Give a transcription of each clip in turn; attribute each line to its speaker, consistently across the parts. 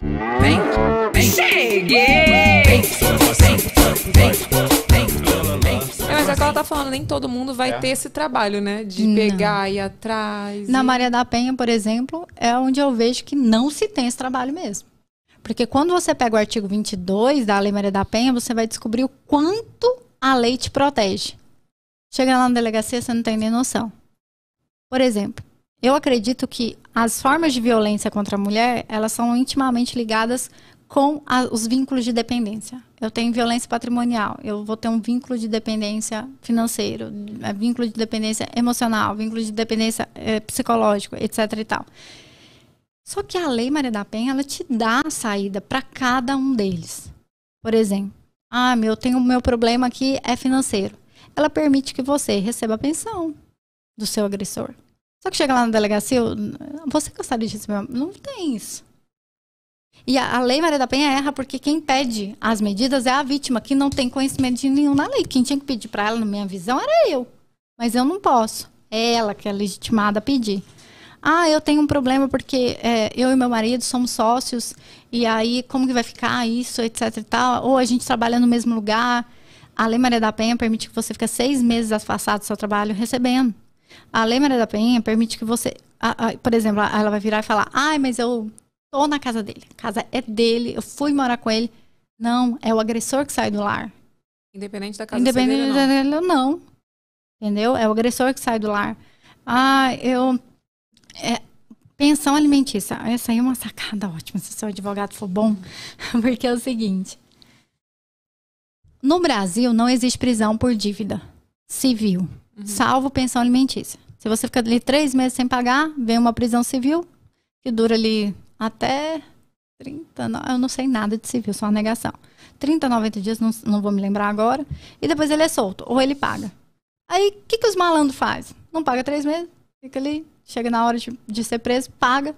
Speaker 1: Vem,
Speaker 2: vem. Cheguei! Vem, vem,
Speaker 1: vem, vem.
Speaker 2: É, mas é que ela tá falando, nem todo mundo vai é. ter esse trabalho, né? De
Speaker 1: não. pegar e ir atrás. Na e... Maria da Penha, por exemplo, é onde eu vejo que não se tem esse trabalho mesmo. Porque quando você pega o artigo 22 da Lei Maria da Penha, você vai descobrir o quanto a lei te protege. Chega lá na delegacia, você não tem nem noção. Por exemplo, eu acredito que as formas de violência contra a mulher, elas são intimamente ligadas com a, os vínculos de dependência. Eu tenho violência patrimonial, eu vou ter um vínculo de dependência financeiro, é, vínculo de dependência emocional, vínculo de dependência é, psicológico, etc e tal. Só que a Lei Maria da Penha, ela te dá a saída para cada um deles. Por exemplo, ah, meu, tenho, meu problema aqui é financeiro. Ela permite que você receba a pensão do seu agressor. Só que chega lá na delegacia, eu, você gostaria de receber? Não tem isso. E a, a, lei Maria da Penha erra porque quem pede as medidas é a vítima, que não tem conhecimento de nenhum na lei. Quem tinha que pedir para ela, na minha visão, era eu. Mas eu não posso. É ela que é legitimada a pedir. Ah, eu tenho um problema porque é, eu e meu marido somos sócios, e aí como que vai ficar isso, etc e tal. Ou a gente trabalha no mesmo lugar. A Lei Maria da Penha permite que você fique seis meses afastado do seu trabalho recebendo. A Lei Maria da Penha permite que você. A, a, por exemplo, ela vai virar e falar: ai, mas eu tô na casa dele. A casa é dele, eu fui morar com ele. Não, é o agressor que sai do lar.
Speaker 2: Independente da casa Independente dele,
Speaker 1: dele ou não. Entendeu? É o agressor que sai do lar. Ah, eu. É, pensão alimentícia. Essa aí é uma sacada ótima, se o seu advogado for bom. Porque é o seguinte: no Brasil não existe prisão por dívida civil. Uhum. salvo pensão alimentícia. Se você fica ali três meses sem pagar, vem uma prisão civil, que dura ali até 30, eu não sei nada de civil, só uma negação. 30, 90 dias, não, não vou me lembrar agora. E depois ele é solto, ou ele paga. Aí, o que, que os malandros fazem? Não paga três meses, fica ali, chega na hora de, de ser preso, paga.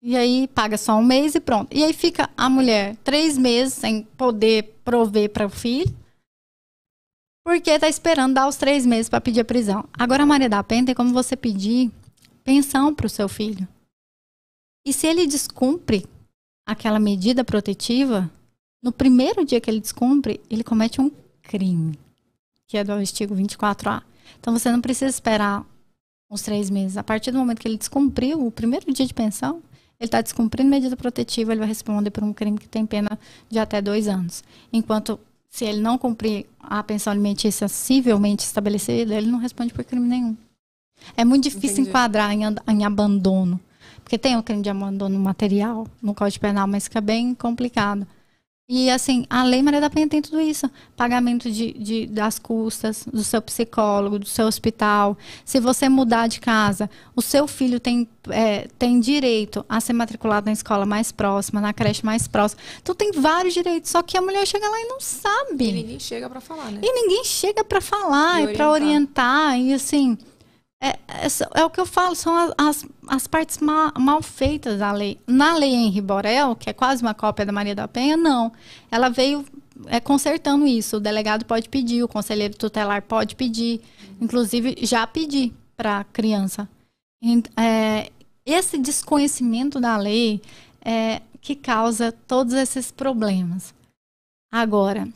Speaker 1: E aí, paga só um mês e pronto. E aí fica a mulher três meses sem poder prover para o filho porque tá esperando dar os três meses para pedir a prisão. Agora, a Maria da Penha tem como você pedir pensão para o seu filho. E se ele descumpre aquela medida protetiva, no primeiro dia que ele descumpre, ele comete um crime, que é do artigo 24A. Então você não precisa esperar uns três meses. A partir do momento que ele descumpriu o primeiro dia de pensão, ele está descumprindo medida protetiva, ele vai responder por um crime que tem pena de até dois anos. Enquanto se ele não cumprir a pensão alimentícia civilmente estabelecida, ele não responde por crime nenhum. É muito difícil Entendi. enquadrar em, em, abandono. Porque tem o crime de abandono material no Código Penal, mas fica bem complicado. E assim, a Lei Maria da Penha tem tudo isso: pagamento de, de, das custas, do seu psicólogo, do seu hospital. Se você mudar de casa, o seu filho tem, é, tem direito a ser matriculado na escola mais próxima, na creche mais próxima. Então tem vários direitos, só que a mulher chega lá e não sabe. E ninguém chega para falar, né? E ninguém chega para falar e, e para orientar. E assim, é, é, é, o que eu falo, são as, as as partes mal feitas da lei. Na lei Henri Borel, que é quase uma cópia da Maria da Penha, não. Ela veio é, consertando isso. O delegado pode pedir, o conselheiro tutelar pode pedir, inclusive já pedi para a criança. É, esse desconhecimento da lei é que causa todos esses problemas. Agora,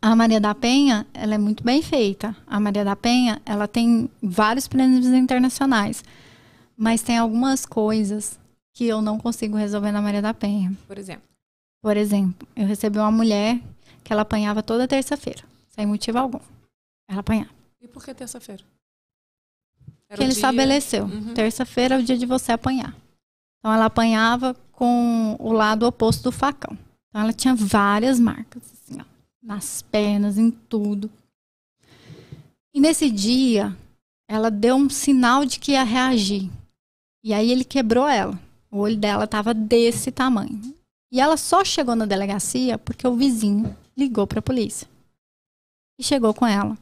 Speaker 1: a Maria da Penha, ela é muito bem feita. A Maria da Penha, ela tem vários prêmios internacionais. Mas tem algumas coisas que eu não consigo resolver na Maria da Penha. Por exemplo? Por exemplo, eu recebi uma mulher que ela apanhava toda terça-feira, sem motivo algum. Ela apanhava.
Speaker 2: E por que terça-feira? Porque ele dia... estabeleceu. Uhum. Terça-feira
Speaker 1: é o dia de você apanhar. Então ela apanhava com o lado oposto do facão. Então ela tinha várias marcas, assim, ó, nas pernas, em tudo. E nesse dia, ela deu um sinal de que ia reagir. E aí ele quebrou ela. O olho dela estava desse tamanho. E ela só chegou na delegacia porque o vizinho ligou para a polícia. E chegou com ela.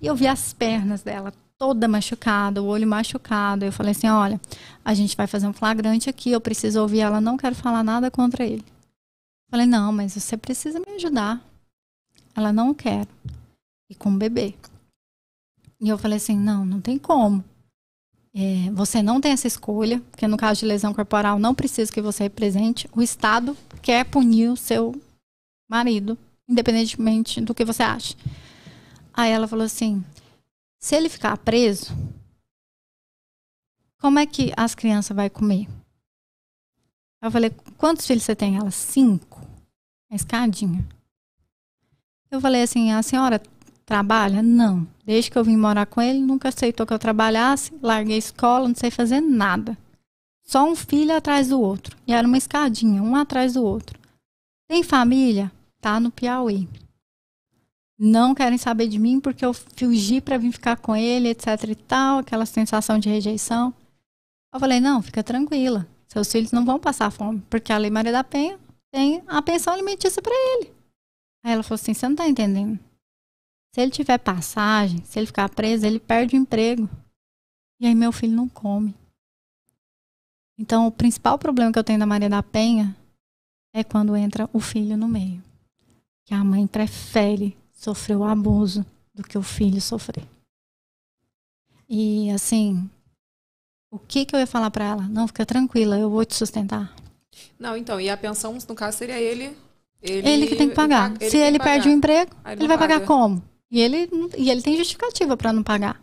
Speaker 1: E eu vi as pernas dela toda machucada, o olho machucado. Eu falei assim: olha, a gente vai fazer um flagrante aqui, eu preciso ouvir ela, não quero falar nada contra ele. Eu falei: não, mas você precisa me ajudar. Ela não quer. E com o bebê. E eu falei assim: não, não tem como. É, você não tem essa escolha, porque no caso de lesão corporal não precisa que você represente. O Estado quer punir o seu marido, independentemente do que você acha. Aí ela falou assim: se ele ficar preso, como é que as crianças vai comer? Eu falei: quantos filhos você tem? Ela: cinco. A escadinha. Eu falei assim: a senhora Trabalha? Não. Desde que eu vim morar com ele, nunca aceitou que eu trabalhasse, larguei escola, não sei fazer nada. Só um filho atrás do outro. E era uma escadinha, um atrás do outro. Tem família? Tá no Piauí. Não querem saber de mim porque eu fugi para vir ficar com ele, etc e tal, aquela sensação de rejeição. Eu falei: não, fica tranquila. Seus filhos não vão passar fome, porque a Lei Maria da Penha tem a pensão alimentícia para ele. Aí ela falou assim: você não tá entendendo. Se ele tiver passagem, se ele ficar preso, ele perde o emprego. E aí meu filho não come. Então, o principal problema que eu tenho da Maria da Penha é quando entra o filho no meio. Que a mãe prefere sofrer o abuso do que o filho sofrer. E assim, o que, que eu ia falar para ela? Não, fica tranquila, eu vou te sustentar.
Speaker 2: Não, então, e a pensão, no caso, seria ele. Ele, ele que tem que pagar. Ele, Se ele, perde o emprego, ele, vai paga. pagar como?
Speaker 1: E ele, e ele tem justificativa para não pagar.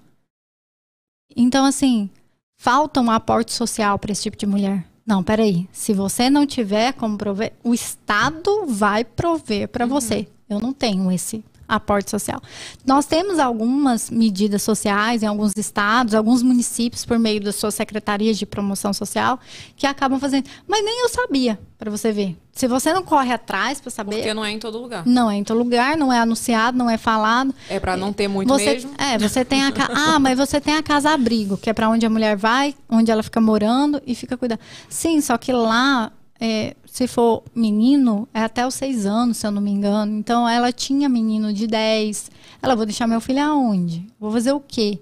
Speaker 1: Então, assim, falta um aporte social para esse tipo de mulher. Não, peraí. Se você não tiver como prover, o Estado vai prover para uhum. você. Eu não tenho esse aporte social. Nós temos algumas medidas sociais em alguns estados, alguns municípios, por meio das suas secretarias de promoção social, que acabam fazendo. Mas nem eu sabia, para você ver. Se você não corre atrás para saber. Porque não é em todo lugar. Não é em todo lugar, não é anunciado, não é falado. É para não ter muito você, mesmo. É, você tem a Ah, mas você tem a casa abrigo, que é para onde a mulher vai, onde ela fica morando e fica cuidando. Sim, só que lá é, se for menino, é até os seis anos, se eu não me engano. Então, ela tinha menino de 10. Ela, vou deixar meu filho aonde? Vou fazer o quê?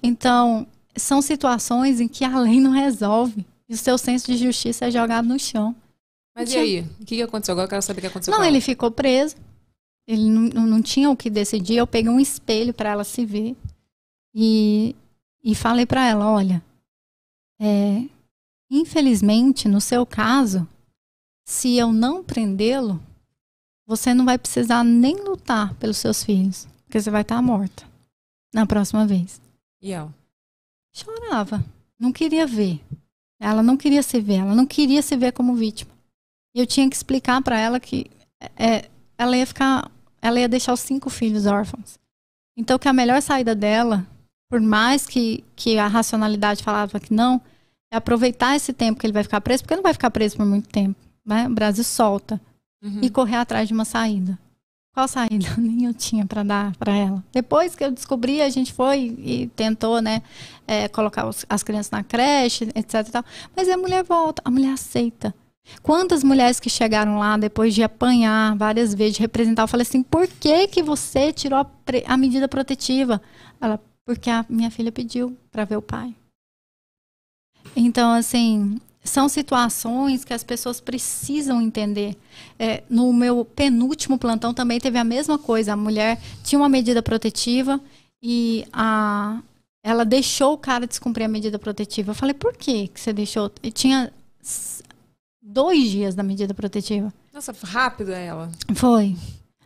Speaker 1: Então, são situações em que a lei não resolve. E o seu senso de justiça é jogado no chão. Mas tinha... e aí? O
Speaker 2: que aconteceu? Agora eu quero saber o que aconteceu. Não, ele
Speaker 1: ficou preso. Ele não, não tinha o que decidir. Eu peguei um espelho para ela se ver. E, e falei para ela: olha, é, infelizmente, no seu caso, se eu não prendê-lo, você não vai precisar nem lutar pelos seus filhos, porque você vai estar tá morta na próxima vez. E ela? Chorava. Não queria ver. Ela não queria se ver. Ela não queria se ver como vítima. Eu tinha que explicar para ela que é, ela ia ficar, ela ia deixar os cinco filhos órfãos. Então que a melhor saída dela, por mais que que a racionalidade falava que não, é aproveitar esse tempo que ele vai ficar preso, porque ele não vai ficar preso por muito tempo né? o Brasil solta, uhum. e correr atrás de uma saída. Qual saída? Nem eu tinha para dar para ela. Depois que eu descobri, a gente foi e tentou, né, é, colocar os, as crianças na creche, etc. Tal. Mas a mulher volta, a mulher aceita. Quantas mulheres que chegaram lá depois de apanhar várias vezes, de representar, eu falei assim: por que, que você tirou a, a medida protetiva? Ela, porque a minha filha pediu para ver o pai. Então, assim, são situações que as pessoas precisam entender. É, no meu penúltimo plantão também teve a mesma coisa. A mulher tinha uma medida protetiva e a, ela deixou o cara descumprir a medida protetiva. Eu falei, por que você deixou? E tinha dois dias da medida protetiva.
Speaker 2: Nossa, rápido ela.
Speaker 1: Foi.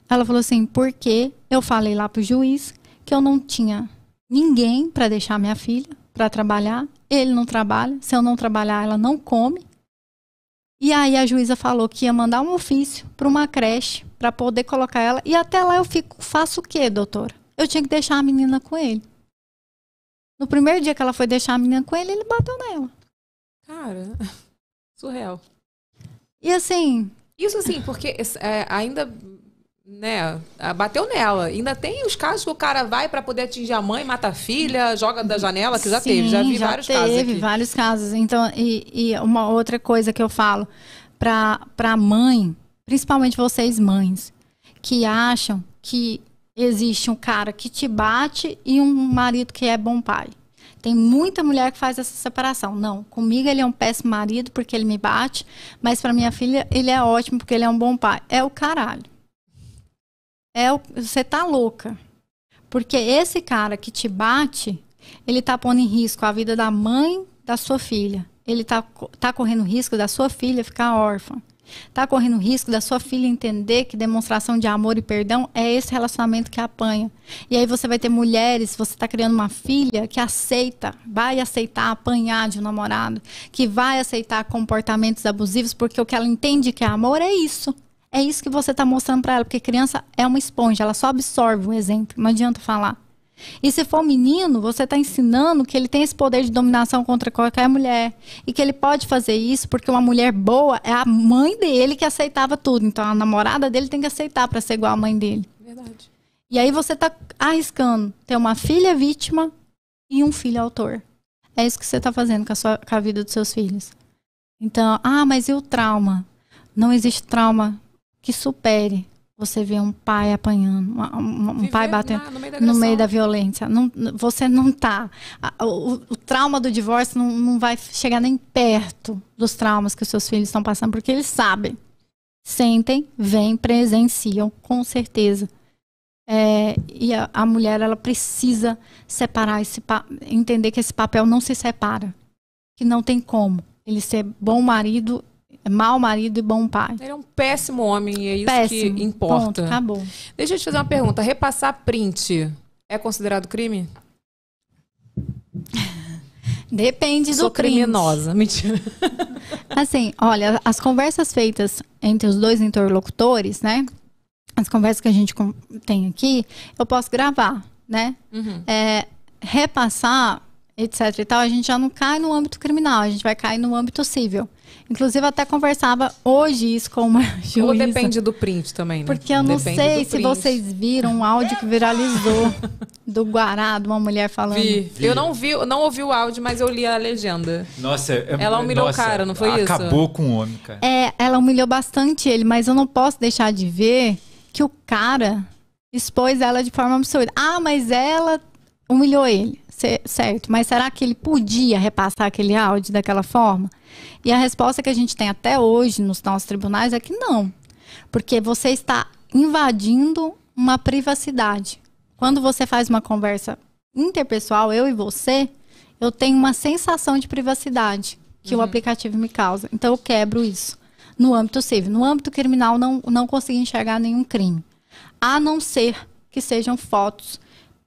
Speaker 1: Ela falou assim, porque eu falei lá pro juiz que eu não tinha ninguém para deixar minha filha para trabalhar, ele não trabalha, se eu não trabalhar, ela não come. E aí a juíza falou que ia mandar um ofício para uma creche para poder colocar ela. E até lá eu fico, faço o quê, doutora? Eu tinha que deixar a menina com ele. No primeiro dia que ela foi deixar a menina com ele, ele bateu nela. Cara,
Speaker 2: surreal.
Speaker 1: E assim.
Speaker 2: Isso assim, porque é, ainda né, bateu nela. Ainda tem os casos que o cara vai para poder atingir a mãe, mata a filha, joga da janela, que já Sim, teve, já vi já vários teve casos. Teve
Speaker 1: vários casos. Então, e, e, uma outra coisa que eu falo para a mãe, principalmente vocês mães, que acham que existe um cara que te bate e um marido que é bom pai. Tem muita mulher que faz essa separação. Não, comigo ele é um péssimo marido porque ele me bate, mas para minha filha ele é ótimo porque ele é um bom pai. É o caralho é o, você tá louca. Porque esse cara que te bate, ele tá pondo em risco a vida da mãe da sua filha. Ele tá, tá correndo risco da sua filha ficar órfã. Tá correndo risco da sua filha entender que demonstração de amor e perdão é esse relacionamento que apanha. E aí você vai ter mulheres, você está criando uma filha que aceita, vai aceitar apanhar de um namorado, que vai aceitar comportamentos abusivos, porque o que ela entende que é amor é isso. É isso que você está mostrando para ela, porque criança é uma esponja, ela só absorve um exemplo, não adianta falar. E se for menino, você está ensinando que ele tem esse poder de dominação contra qualquer mulher. E que ele pode fazer isso porque uma mulher boa é a mãe dele que aceitava tudo. Então a namorada dele tem que aceitar para ser igual à mãe dele. Verdade. E aí você está arriscando ter uma filha vítima e um filho autor. É isso que você está fazendo com a, sua, com a vida dos seus filhos. Então, ah, mas e o trauma? Não existe trauma que supere você vê um pai apanhando, um, um pai batendo na, no, meio no, meio da violência. Não, você não tá. O, o trauma do divórcio não, não, vai chegar nem perto dos traumas que os seus filhos estão passando, porque eles sabem. Sentem, vêm presenciam, com certeza. É, e a, a, mulher, ela precisa separar esse entender que esse papel não se separa. Que não tem como. Ele ser bom marido é mau marido e bom pai. Ele é um
Speaker 2: péssimo homem e é isso péssimo. que importa. Ponto, acabou. Deixa eu te fazer uma pergunta. Repassar print é considerado crime?
Speaker 1: Depende Sou do crime. criminosa, mentira. Assim, olha, as conversas feitas entre os dois interlocutores, né? As conversas que a gente tem aqui, eu posso gravar, né? Uhum. É, repassar, etc e tal, a gente já não cai no âmbito criminal, a gente vai cair no âmbito civil. Inclusive, até conversava hoje isso com uma juíza. Ou depende
Speaker 2: do print também, né? Porque eu não depende sei se vocês
Speaker 1: viram um áudio que viralizou do Guará, de uma mulher falando. Vi. vi. Eu não
Speaker 2: vi, não ouvi o áudio, mas eu li a legenda. Nossa, é, ela é, humilhou o cara, não foi acabou isso? Acabou com o homem, cara.
Speaker 1: É, ela humilhou bastante ele, mas eu não posso deixar de ver que o cara expôs ela de forma absurda. Ah, mas ela humilhou ele. Certo, mas será que ele podia repassar aquele áudio daquela forma? E a resposta que a gente tem até hoje nos nossos tribunais é que não, porque você está invadindo uma privacidade. Quando você faz uma conversa interpessoal, eu e você, eu tenho uma sensação de privacidade que uhum. o aplicativo me causa. Então eu quebro isso no âmbito civil. No âmbito criminal, não, não consigo enxergar nenhum crime. A não ser que sejam fotos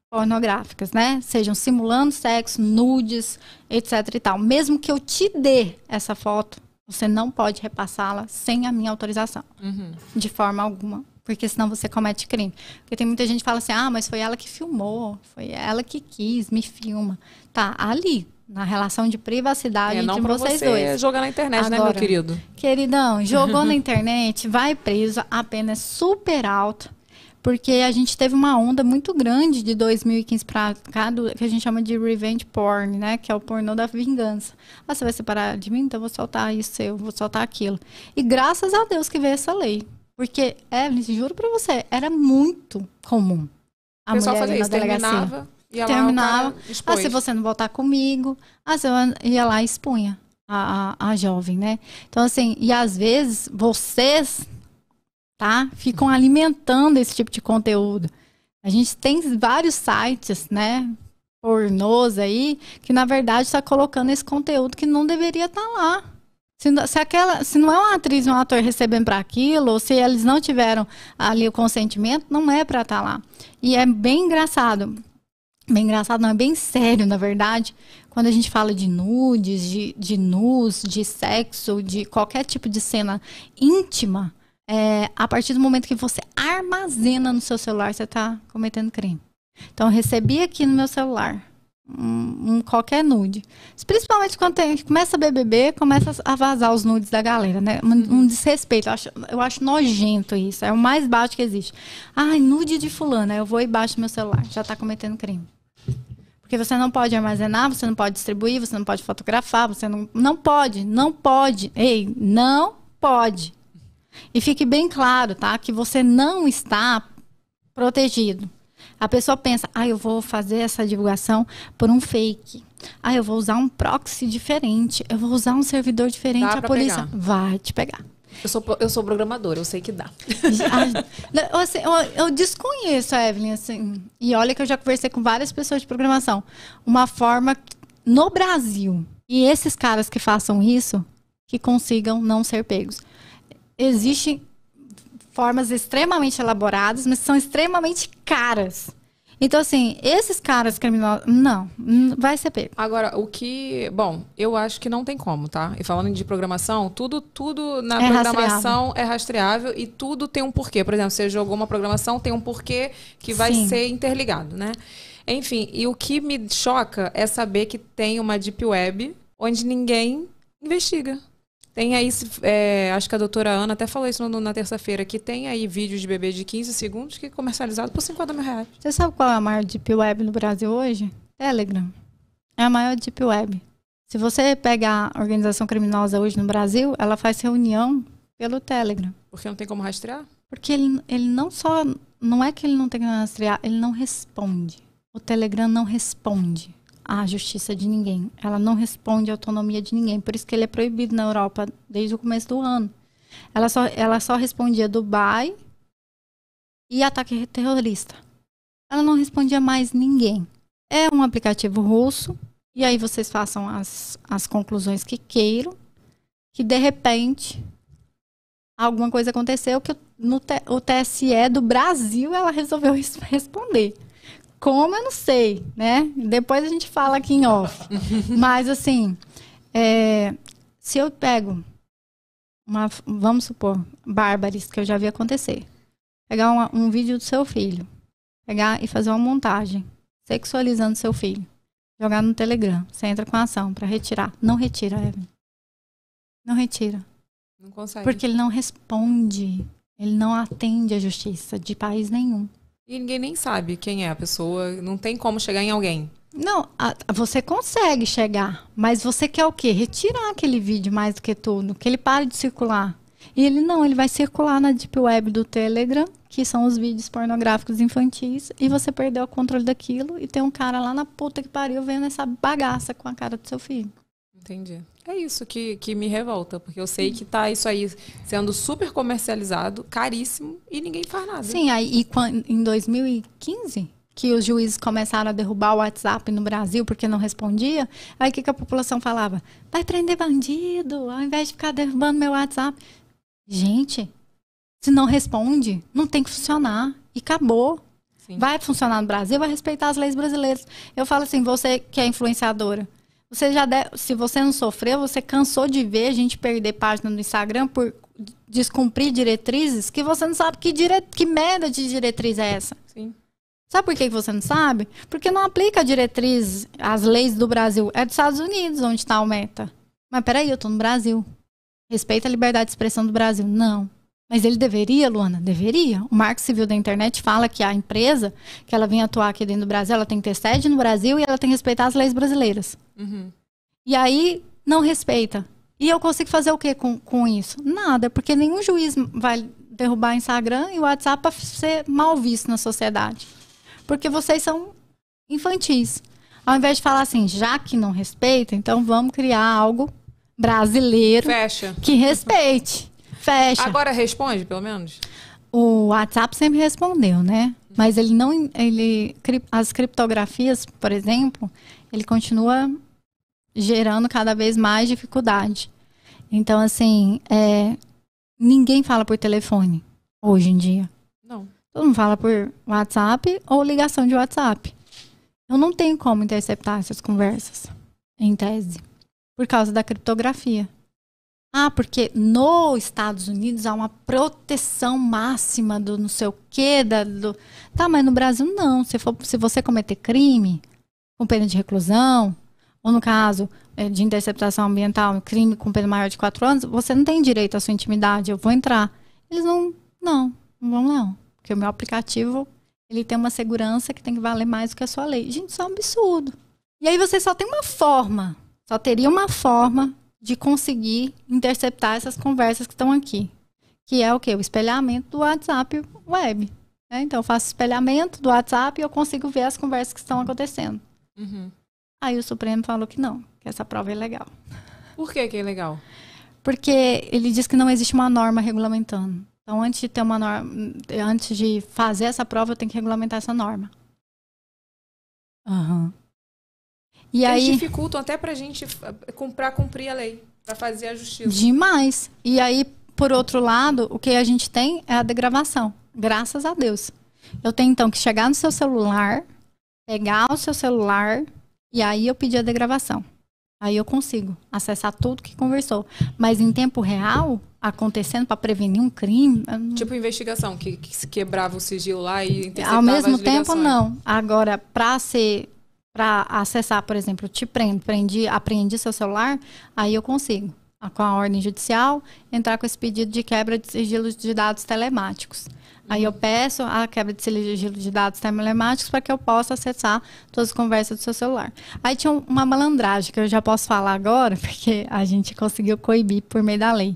Speaker 1: pornográficas, né? Sejam simulando sexo, nudes, etc e tal. Mesmo que eu te dê essa foto, você não pode repassá-la sem a minha autorização. Uhum. De forma alguma. Porque senão você comete crime. Porque tem muita gente que fala assim, ah, mas foi ela que filmou, foi ela que quis, me filma. Tá, ali, na relação de privacidade é, entre vocês você dois. É jogar na internet, Agora, né, meu querido? Queridão, jogou na internet, vai preso, a pena é super alta porque a gente teve uma onda muito grande de 2015 para cá, do, que a gente chama de revenge porn, né? Que é o pornô da vingança. Ah, você vai separar de mim? Então eu vou soltar isso, eu vou soltar aquilo. E graças a Deus que veio essa lei. Porque, Evelyn, juro para você, era muito comum. A o mulher fazia isso, delegacia. terminava... terminava. ah, se você não voltar comigo. Ah, se eu ia lá e expunha a, a, a jovem, né? Então, assim, e às vezes vocês tá? Ficam alimentando esse tipo de conteúdo. A gente tem vários sites, né? Pornôs aí, que na verdade está colocando esse conteúdo que não deveria estar tá lá. Se, se, aquela, se não é uma atriz ou um ator recebendo para aquilo, ou se eles não tiveram ali o consentimento, não é para estar tá lá. E é bem engraçado. Bem engraçado, não, é bem sério, na verdade. Quando a gente fala de nudes, de, de nus, de sexo, de qualquer tipo de cena íntima, é, a partir do momento que você armazena no seu celular, você está cometendo crime. Então, eu recebi aqui no meu celular um, um qualquer nude. Principalmente quando tem, começa a BBB, começa a vazar os nudes da galera, né? Um, um desrespeito. Eu acho, eu acho, nojento isso. É o mais baixo que existe. Ah, nude de fulana. Eu vou e baixo meu celular. Já está cometendo crime. Porque você não pode armazenar, você não pode distribuir, você não pode fotografar, você não, não pode, não pode. Ei, não pode. E fique bem claro, tá? Que você não está protegido. A pessoa pensa, ah, eu vou fazer essa divulgação por um fake. Ah, eu vou usar um proxy diferente. Eu vou usar um servidor diferente. Dá a polícia pegar. vai te pegar.
Speaker 2: Eu sou, eu sou programadora,
Speaker 1: eu sei que dá. Ah, assim, eu, eu, desconheço, Evelyn, assim. E olha que eu já conversei com várias pessoas de programação. Uma forma no Brasil. E esses caras que façam isso, que consigam não ser pegos existem formas extremamente elaboradas, mas são extremamente caras. Então, assim, esses caras criminosos. Não, vai ser pego. Agora, o que. Bom, eu
Speaker 2: acho que não tem como, tá? E falando de programação, tudo, tudo na é programação rastreável. é rastreável e tudo tem um porquê. Por exemplo, você jogou uma programação, tem um porquê que vai Sim. ser interligado, né? Enfim, e o que me choca é saber que tem uma Deep Web onde ninguém investiga. Tem aí, é, acho que a doutora Ana até falou isso no, na terça-feira, que tem aí vídeos de bebê de 15 segundos que é comercializado por 50
Speaker 1: mil reais. Você sabe qual é a maior deep web no Brasil hoje? Telegram. É a maior deep web. Se você pegar a organização criminosa hoje no Brasil, ela faz reunião pelo Telegram. Porque não tem como rastrear? Porque ele, ele não só. Não é que ele não tem como rastrear, ele não responde. O Telegram não responde à justiça de ninguém. Ela não responde à autonomia de ninguém. Por isso que ele é proibido na Europa desde o começo do ano. Ela só, ela só respondia Dubai e ataque terrorista. Ela não respondia mais ninguém. É um aplicativo russo, e aí vocês façam as, as conclusões que queiram, que de repente alguma coisa aconteceu que no o TSE do Brasil ela resolveu responder. Como eu não sei, né? Depois a gente fala aqui em off. Mas assim, é, se eu pego uma, vamos supor, bárbaros que eu já vi acontecer, pegar uma, um vídeo do seu filho, pegar e fazer uma montagem sexualizando seu filho, jogar no Telegram, você entra com a ação para retirar, não retira, Evelyn, não retira, não consegue, porque ele não responde, ele não atende à justiça de país nenhum.
Speaker 2: E ninguém nem sabe quem é a pessoa, não tem como chegar em alguém.
Speaker 1: Não, a, você consegue chegar, mas você quer o quê? Retirar aquele vídeo mais do que tudo, que ele pare de circular. E ele não, ele vai circular na deep web do Telegram, que são os vídeos pornográficos infantis, e você perdeu o controle daquilo e tem um cara lá na puta que pariu vendo essa bagaça com a cara do seu filho.
Speaker 2: Entendi. É isso que, que me revolta, porque eu sei que está isso aí sendo super comercializado, caríssimo, e ninguém faz nada. Sim, aí
Speaker 1: em 2015, que os juízes começaram a derrubar o WhatsApp no Brasil porque não respondia, aí o que, que a população falava? Vai prender bandido, ao invés de ficar derrubando meu WhatsApp. Gente, se não responde, não tem que funcionar. E acabou. Sim. Vai funcionar no Brasil, vai respeitar as leis brasileiras. Eu falo assim, você que é influenciadora, você já deve, se você não sofreu, você cansou de ver a gente perder página no Instagram por descumprir diretrizes que você não sabe que, dire, que merda de diretriz é essa. Sim. Sabe por que você não sabe? Porque não aplica a diretriz, as leis do Brasil. É dos Estados Unidos onde está o meta. Mas peraí, eu estou no Brasil. Respeita a liberdade de expressão do Brasil. Não. Mas ele deveria, Luana? Deveria. O Marco Civil da Internet fala que a empresa que ela vem atuar aqui dentro do Brasil, ela tem que ter sede no Brasil e ela tem que respeitar as leis brasileiras. Uhum. E aí, não respeita. E eu consigo fazer o que com, com isso? Nada, porque nenhum juiz vai derrubar Instagram e WhatsApp para ser mal visto na sociedade. Porque vocês são infantis. Ao invés de falar assim, já que não respeita, então vamos criar algo brasileiro Fecha. que respeite. Fecha. Agora responde, pelo menos? O WhatsApp sempre respondeu, né? Mas ele não. Ele, as criptografias, por exemplo, ele continua gerando cada vez mais dificuldade. Então, assim, é, ninguém fala por telefone hoje em dia. Não. Todo mundo fala por WhatsApp ou ligação de WhatsApp. Eu não tenho como interceptar essas conversas, em tese, por causa da criptografia. Ah, porque nos Estados Unidos há uma proteção máxima do não sei o quê. Da, do... Tá, mas no Brasil não. Se, for, se você cometer crime, com pena de reclusão, ou no caso eh, de interceptação ambiental, crime com pena maior de quatro anos, você não tem direito à sua intimidade. Eu vou entrar. Eles não, não, não vão não. Porque o meu aplicativo, ele tem uma segurança que tem que valer mais do que a sua lei. Gente, isso é um absurdo. E aí você só tem uma forma, só teria uma forma de conseguir interceptar essas conversas que estão aqui, que é o que? O espelhamento do WhatsApp web. Né? Então, eu faço espelhamento do WhatsApp e eu consigo ver as conversas que estão acontecendo. Uhum. Aí o Supremo falou que não, que essa prova é legal.
Speaker 2: Por que, que é legal?
Speaker 1: Porque ele diz que não existe uma norma regulamentando. Então, antes de ter uma norma, antes de fazer essa prova, eu tenho que regulamentar essa norma. Aham. Uhum. E aí
Speaker 2: dificultam até para a gente eh, comprar cumprir a lei, para fazer a justiça.
Speaker 1: Demais. E aí, por outro lado, o que a gente tem é a degravação. Graças a Deus. Eu tenho então que chegar no seu celular, pegar o seu celular e aí eu pedir a degravação. Aí eu consigo acessar tudo que conversou. Mas em tempo real, acontecendo para prevenir um crime.
Speaker 2: Tipo investigação, que, que quebrava o sigilo lá e Ao mesmo tempo, não.
Speaker 1: Agora, para ser para acessar, por exemplo, te prendo, prendi, apreendi seu celular, aí eu consigo, com a ordem judicial, entrar com esse pedido de quebra de sigilo de dados telemáticos. Aí eu peço a quebra de sigilo de dados telemáticos para que eu possa acessar todas as conversas do seu celular. Aí tinha uma malandragem que eu já posso falar agora, porque a gente conseguiu coibir por meio da lei.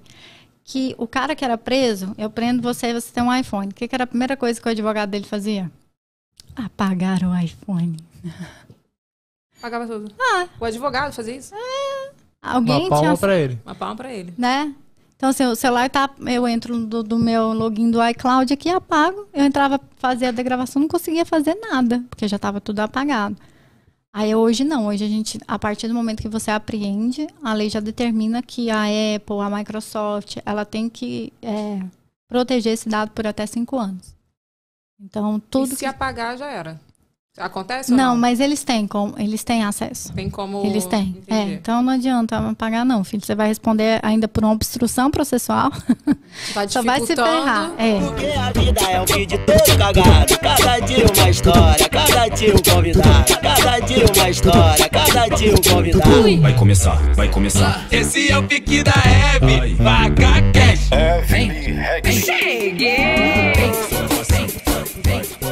Speaker 1: Que o cara que era preso, eu prendo você e você tem um iPhone. O que, que era a primeira coisa que o advogado dele fazia? Apagar o iPhone. Pagava
Speaker 2: tudo. Ah. O advogado fazia isso? É.
Speaker 1: Alguém Uma palma tinha... pra ele. Uma
Speaker 2: palma pra ele.
Speaker 1: Né? Então, assim, o celular tá. Eu entro do, do meu login do iCloud aqui e apago. Eu entrava, fazia a degravação, não conseguia fazer nada, porque já estava tudo apagado. Aí hoje não, hoje a gente, a partir do momento que você apreende, a lei já determina que a Apple, a Microsoft, ela tem que é, proteger esse dado por até cinco anos. Então tudo. E se que...
Speaker 2: apagar já era. Acontece
Speaker 1: Ou não, não? mas eles têm como, eles têm acesso. Tem como. Eles têm. É, então não adianta pagar não, filho. Você vai responder ainda por uma obstrução processual. Tá Só vai se ferrar. É. Porque a vida é um vídeo todo cagado. Cada dia uma história, cada dia um convidado, cada dia uma história, cada dia um convidado.
Speaker 2: Vai começar, vai começar. Ah,
Speaker 1: esse é o pique da Hebe, vaca cash. Vem, vem, cheguei.
Speaker 2: Vem, vem,
Speaker 1: vem.